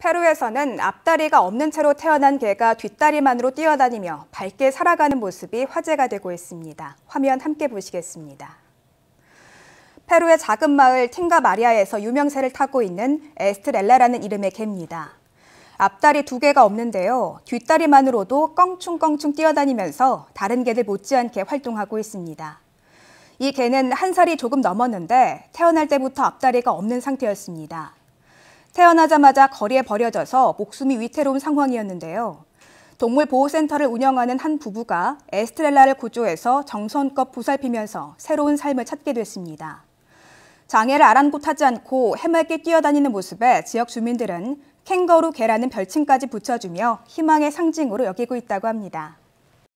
페루에서는 앞다리가 없는 채로 태어난 개가 뒷다리만으로 뛰어다니며 밝게 살아가는 모습이 화제가 되고 있습니다. 화면 함께 보시겠습니다. 페루의 작은 마을 팅가 마리아에서 유명세를 타고 있는 에스트렐라라는 이름의 개입니다. 앞다리 두 개가 없는데요. 뒷다리만으로도 껑충껑충 뛰어다니면서 다른 개들 못지않게 활동하고 있습니다. 이 개는 한 살이 조금 넘었는데 태어날 때부터 앞다리가 없는 상태였습니다. 태어나자마자 거리에 버려져서 목숨이 위태로운 상황이었는데요. 동물보호센터를 운영하는 한 부부가 에스트렐라를 구조해서 정성껏 보살피면서 새로운 삶을 찾게 됐습니다. 장애를 아랑곳하지 않고 해맑게 뛰어다니는 모습에 지역 주민들은 캥거루 개라는 별칭까지 붙여주며 희망의 상징으로 여기고 있다고 합니다.